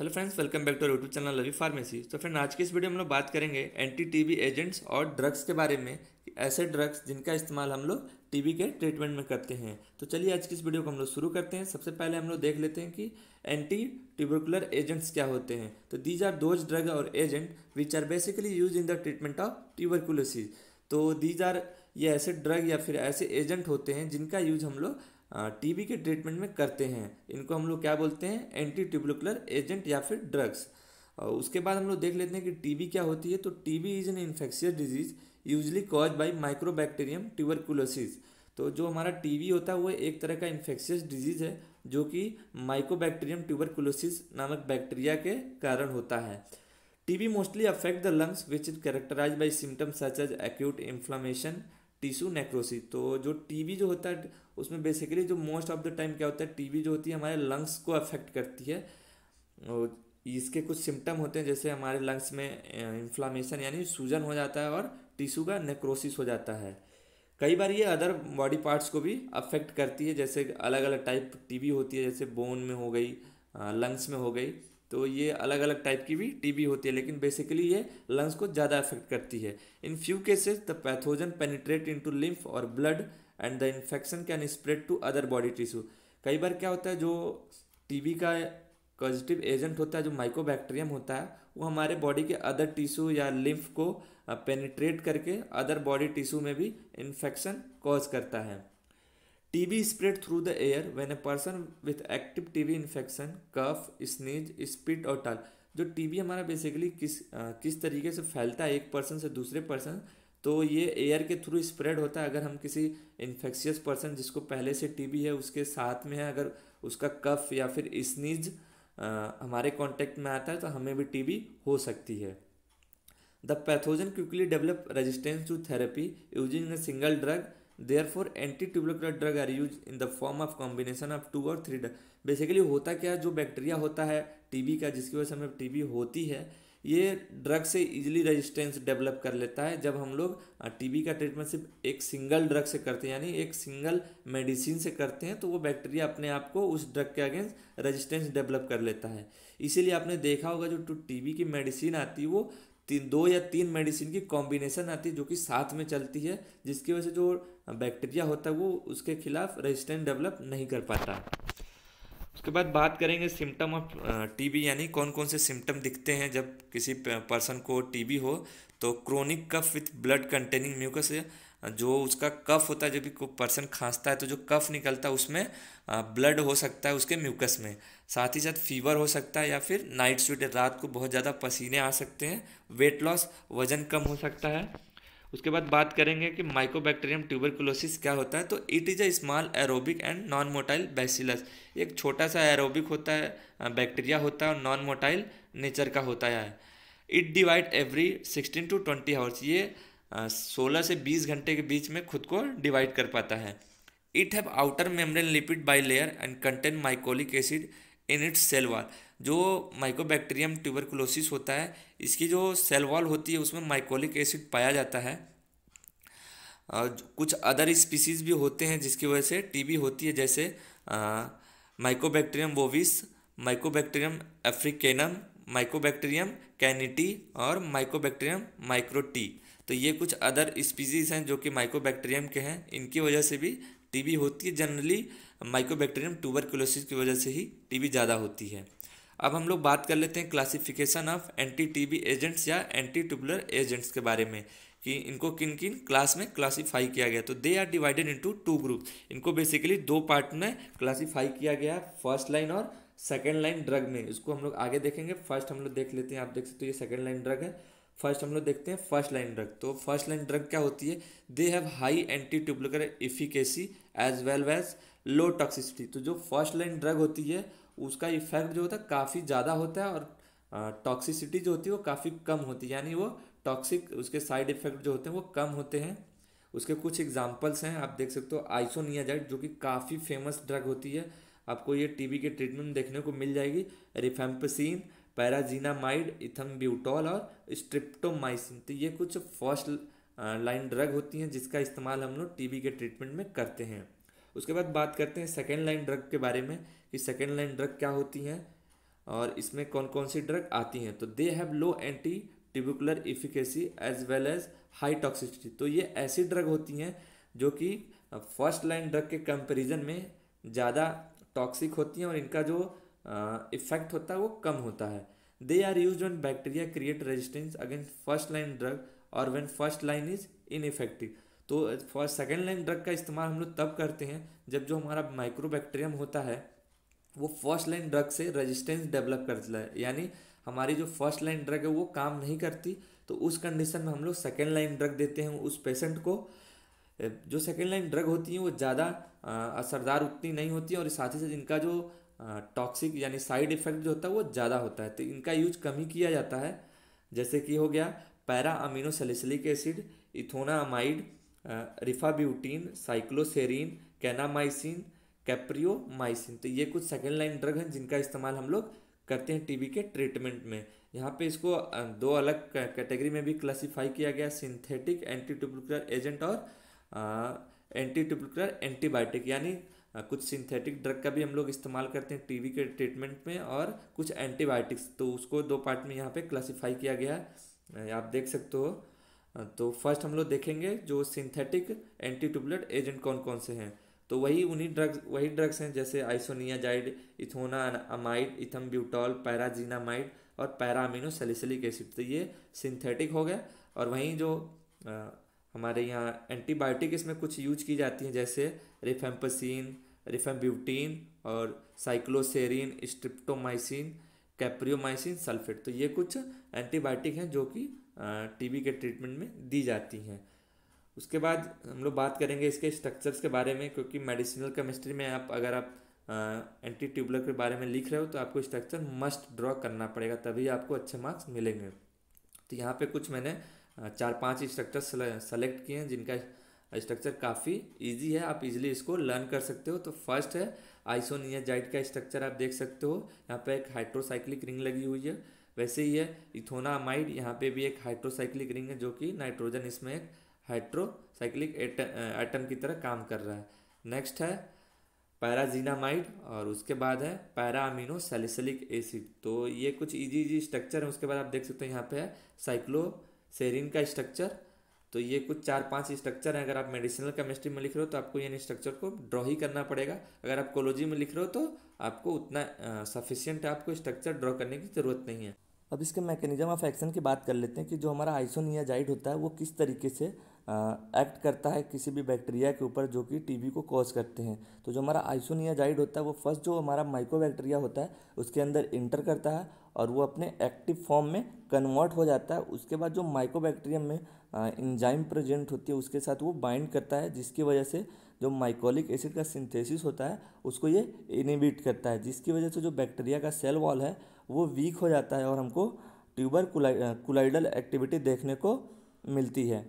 hello friends welcome back to YouTube channel Lovi pharmacy तो friend आज की इस वीडियो में हम लोग बात करेंगे एंटी टीबी एजेंट्स और ड्रग्स के बारे में ऐसे ड्रग्स जिनका इस्तेमाल हम लोग टीबी के ट्रीटमेंट में करते हैं तो चलिए आज की इस वीडियो को हम लोग शुरू करते हैं सबसे पहले हम लोग देख लेते हैं कि एंटी ट्यूबरकुलर एजेंट्स क्या होते हैं तो दीज आर दोज ड्रग और agent which are basically use in the treatment of tuberculosis तो दीज आर ये ऐसे ड्रग या फिर ऐसे एजेंट होते हैं जिनका यूज हम लोग टीबी के ट्रीटमेंट में करते हैं इनको हम लोग क्या बोलते हैं एंटी ट्यूबुलर एजेंट या फिर ड्रग्स उसके बाद हम लोग देख लेते हैं कि टीबी क्या होती है तो TB is an infectious disease usually cause by microbacterium tuberculosis तो जो हमारा टीबी होता है वो एक तरह का इन्फेक्शियस डिजीज़ है जो कि माइकोबैक्टीरियम ट्यूबरकुलोसिस नामक बैक्टीरिया के कारण होता है TB mostly affect the lungs which is characterize by symptoms such as acute inflammation tissue necrosis तो जो टीबी जो होता है उसमें बेसिकली जो मोस्ट ऑफ द टाइम क्या होता है टीबी जो होती है हमारे लंग्स को अफेक्ट करती है और इसके कुछ सिम्टम होते हैं जैसे हमारे लंग्स में इन्फ्लामेशन यानी सूजन हो जाता है और टिश्यू का नेक्रोसिस हो जाता है कई बार ये अदर बॉडी पार्ट्स को भी अफेक्ट करती है जैसे अलग अलग टाइप टीबी होती है जैसे बोन में हो गई लंग्स में हो गई तो ये अलग अलग टाइप की भी टीबी होती है लेकिन बेसिकली ये लंग्स को ज़्यादा अफेक्ट करती है in few cases the pathogen penetrate into lymph और blood and the infection can spread to other body tissue कई बार क्या होता है जो टीबी का पॉजिटिव एजेंट होता है जो माइकोबैक्टीरियम होता है वो हमारे बॉडी के अदर टिश्यू या लिम्फ को पेनिट्रेट करके अदर बॉडी टिश्यू में भी इन्फेक्शन कॉज करता है TB spread through the air when a person with active TB infection cough sneeze, spit और टाल जो टीबी हमारा बेसिकली किस आ, किस तरीके से फैलता है एक पर्सन से दूसरे पर्सन तो ये एयर के थ्रू स्प्रेड होता है अगर हम किसी इन्फेक्शियस पर्सन जिसको पहले से टीबी है उसके साथ में है अगर उसका कफ या फिर स्नीज हमारे कांटेक्ट में आता है तो हमें भी टीबी हो सकती है the pathogen quickly develop resistance to therapy using a single drug therefore anti tubular drug are use in the form of combination of two और थ्री ड्रग बेसिकली होता क्या जो बैक्टीरिया होता है टीबी का जिसकी वजह से हमें टीबी होती है ये ड्रग से इजिली रेजिस्टेंस डेवलप कर लेता है जब हम लोग टीबी का ट्रीटमेंट सिर्फ एक सिंगल ड्रग से करते हैं यानी एक सिंगल मेडिसिन से करते हैं तो वो बैक्टीरिया अपने आप को उस ड्रग के अगेंस्ट रेजिस्टेंस डेवलप कर लेता है इसीलिए आपने देखा होगा जो टीबी की मेडिसिन आती है वो तीन दो या तीन मेडिसिन की कॉम्बिनेशन आती है जो कि साथ में चलती है जिसकी वजह से जो बैक्टीरिया होता है वो उसके खिलाफ रेजिस्टेंस डेवलप नहीं कर पाता उसके बाद बात करेंगे सिम्टम ऑफ टीबी यानी कौन कौन से सिम्टम दिखते हैं जब किसी पर्सन को टीबी हो तो chronic cough with blood containing mucus जो उसका कफ होता है जब भी कोई पर्सन खांसता है तो जो कफ निकलता है उसमें ब्लड हो सकता है उसके म्यूकस में साथ ही साथ फीवर हो सकता है या फिर नाइट स्वीट रात को बहुत ज़्यादा पसीने आ सकते हैं वेट लॉस वजन कम हो सकता है उसके बाद बात करेंगे कि माइकोबैक्टीरियम ट्यूबरकुलोसिस क्या होता है तो it is a small aerobic and non motile bacillus एक छोटा सा एरोबिक होता है बैक्टीरिया होता है और नॉन मोटाइल नेचर का होता है it divide every sixteen to twenty hours ये सोलह से बीस घंटे के बीच में खुद को डिवाइड कर पाता है it have outer membrane lipid bilayer and contain mycolic acid in its cell wall जो माइकोबैक्टीरियम ट्यूबरकुलोसिस होता है इसकी जो सेल वॉल होती है उसमें माइकोलिक एसिड पाया जाता है कुछ अदर स्पीसीज भी होते हैं जिसकी वजह से टीबी होती है जैसे mycobacterium bovis mycobacterium africanum mycobacterium canetti और माइकोबैक्टीरियम माइक्रोटी तो ये कुछ अदर स्पीसीज हैं जो कि माइकोबैक्टीरियम के हैं इनकी वजह से भी टीबी होती है जनरली माइकोबैक्टीरियम ट्यूबरकुलोसिस की वजह से ही टीबी ज़्यादा होती है अब हम लोग बात कर लेते हैं classification of anti TB agents या एंटी ट्यूबुलर एजेंट्स के बारे में कि इनको किन किन क्लास में क्लासिफाई किया गया तो they are divided into two group इनको बेसिकली दो पार्ट में क्लासिफाई किया गया फर्स्ट लाइन और सेकेंड लाइन ड्रग में इसको हम लोग आगे देखेंगे फर्स्ट हम लोग देख लेते हैं आप देख सकते हो तो ये सेकेंड लाइन ड्रग है फर्स्ट हम लोग देखते हैं फर्स्ट लाइन ड्रग तो फर्स्ट लाइन ड्रग क्या होती है they have high anti tubular efficacy as well as low toxicity तो जो फर्स्ट लाइन ड्रग होती है उसका इफेक्ट जो होता है काफ़ी ज़्यादा होता है और टॉक्सिसिटी जो होती है वो काफ़ी कम होती है यानी वो टॉक्सिक उसके साइड इफेक्ट जो होते हैं वो कम होते हैं उसके कुछ एग्जाम्पल्स हैं आप देख सकते हो आइसोनियाजाइड जो कि काफ़ी फेमस ड्रग होती है आपको ये टीबी के ट्रीटमेंट देखने को मिल जाएगी रिफेम्पसिन पैराजीनामाइड इथम्ब्यूटॉल और स्ट्रिप्टोमाइसिन तो ये कुछ फर्स्ट लाइन ड्रग होती हैं जिसका इस्तेमाल हम लोग टीबी के ट्रीटमेंट में करते हैं उसके बाद बात करते हैं सेकेंड लाइन ड्रग के बारे में कि सेकेंड लाइन ड्रग क्या होती हैं और इसमें कौन कौन सी ड्रग आती हैं तो they have low anti tubicular efficacy as well as high toxicity तो ये ऐसी ड्रग होती हैं जो कि फर्स्ट लाइन ड्रग के कंपेरिजन में ज़्यादा टॉक्सिक होती हैं और इनका जो इफेक्ट होता है वो कम होता है they are use when bacteria create resistance against first line drug और when first line is effective तो फर्स्ट सेकेंड लाइन ड्रग का इस्तेमाल हम लोग तब करते हैं जब जो हमारा माइक्रो बैक्टेरियम होता है वो फर्स्ट लाइन ड्रग से रेजिस्टेंस डेवलप करता है यानी हमारी जो फर्स्ट लाइन ड्रग है वो काम नहीं करती तो उस कंडीशन में हम लोग सेकेंड लाइन ड्रग देते हैं उस पेशेंट को जो सेकेंड लाइन ड्रग होती हैं वो ज़्यादा असरदार उतनी नहीं होती और साथ ही साथ इनका जो टॉक्सिक यानी साइड इफेक्ट जो होता है वो ज़्यादा होता है तो इनका यूज कम ही किया जाता है जैसे कि हो गया para amino salicylic acid ethionamide rifabutin cycloserine kanamycin capreomycin तो ये कुछ सेकेंड लाइन ड्रग हैं जिनका इस्तेमाल हम लोग करते हैं टीबी के ट्रीटमेंट में यहाँ पे इसको दो अलग कैटेगरी में भी क्लासिफाई किया गया सिंथेटिक एंटी एजेंट और एंटी एंटीबायोटिक यानी कुछ सिंथेटिक ड्रग का भी हम लोग इस्तेमाल करते हैं टीवी के ट्रीटमेंट में और कुछ एंटीबायोटिक्स तो उसको दो पार्ट में यहाँ पे क्लासिफाई किया गया है आप देख सकते हो तो फर्स्ट हम लोग देखेंगे जो सिंथेटिक एंटी ट्यूबलेट एजेंट कौन कौन से हैं तो वही उन्हीं ड्रग्स वही ड्रग्स हैं जैसे आइसोनियाजाइड इथोना अमाइड इथम ब्यूटॉल पैराजीनामाइड और पैरामिनो सेलिसिलिक एसिड तो ये सिंथेटिक हो गए और वहीं जो हमारे यहाँ एंटीबायोटिक इसमें कुछ यूज की जाती हैं जैसे रिफेम्पसिन रिफेम्ब्यूटीन और साइक्लोसेरिन स्ट्रिप्टोमाइसिन कैप्रियोमाइसिन सल्फेट तो ये कुछ एंटीबायोटिक हैं जो कि टीबी के ट्रीटमेंट में दी जाती हैं उसके बाद हम लोग बात करेंगे इसके स्ट्रक्चर्स के बारे में क्योंकि मेडिसिनल केमिस्ट्री में आप अगर आप एंटी ट्यूबुलर के बारे में लिख रहे हो तो आपको स्ट्रक्चर मस्ट ड्रॉ करना पड़ेगा तभी आपको अच्छे मार्क्स मिलेंगे तो यहाँ पे कुछ मैंने चार पांच स्ट्रक्चर सेलेक्ट किए हैं जिनका स्ट्रक्चर काफ़ी इजी है आप इजीली इसको लर्न कर सकते हो तो फर्स्ट है आइसोनियाजाइट का स्ट्रक्चर आप देख सकते हो यहाँ पे एक हाइड्रोसाइक्लिक रिंग लगी हुई है वैसे ही है इथोनामाइड यहाँ पे भी एक हाइड्रोसाइक्लिक रिंग है जो कि नाइट्रोजन इसमें एक हाइड्रोसाइक्लिक आइटम की तरह काम कर रहा है नेक्स्ट है पैराजीनामाइड और उसके बाद है पैरा अमीनो सेलिसलिक एसिड तो ये कुछ इजी इजी स्ट्रक्चर है उसके बाद आप देख सकते हो यहाँ पे है साइक्लो सेरिन का स्ट्रक्चर तो ये कुछ चार पांच स्ट्रक्चर हैं अगर आप मेडिसिनल केमिस्ट्री में लिख रहे हो तो आपको इन स्ट्रक्चर को ड्रॉ ही करना पड़ेगा अगर आप कोलोजी में लिख रहे हो तो आपको उतना सफिशियंट आपको स्ट्रक्चर ड्रॉ करने की ज़रूरत नहीं है अब इसके मैकेनिज्म ऑफ एक्शन की बात कर लेते हैं कि जो हमारा आइसोनियाजाइड होता है वो किस तरीके से एक्ट करता है किसी भी बैक्टीरिया के ऊपर जो कि टीबी को कॉज करते हैं तो जो हमारा आइसोनियाजाइड होता है वो फर्स्ट जो हमारा माइक्रो बैक्टीरिया होता है उसके अंदर इंटर करता है और वो अपने एक्टिव फॉर्म में कन्वर्ट हो जाता है उसके बाद जो माइकोबैक्टीरियम में इंजाइम प्रेजेंट होती है उसके साथ वो बाइंड करता है जिसकी वजह से जो माइकोलिक एसिड का सिंथेसिस होता है उसको ये इनिबिट करता है जिसकी वजह से जो बैक्टीरिया का सेल वॉल है वो वीक हो जाता है और हमको ट्यूबर कुलाइडल एक्टिविटी देखने को मिलती है